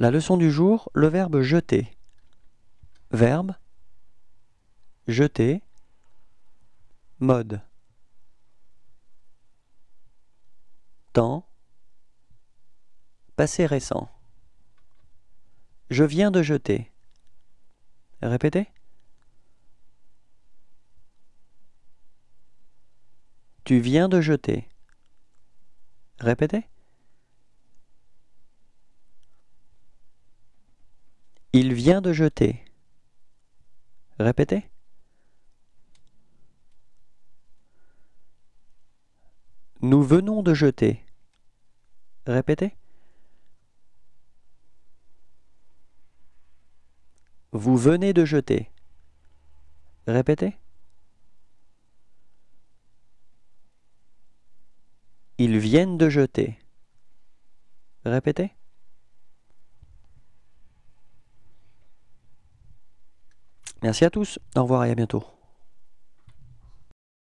La leçon du jour, le verbe jeter. Verbe jeter mode temps passé récent. Je viens de jeter. Répétez. Tu viens de jeter. Répétez. Il vient de jeter. Répétez. Nous venons de jeter. Répétez. Vous venez de jeter. Répétez. Ils viennent de jeter. Répétez. Merci à tous, au revoir et à bientôt.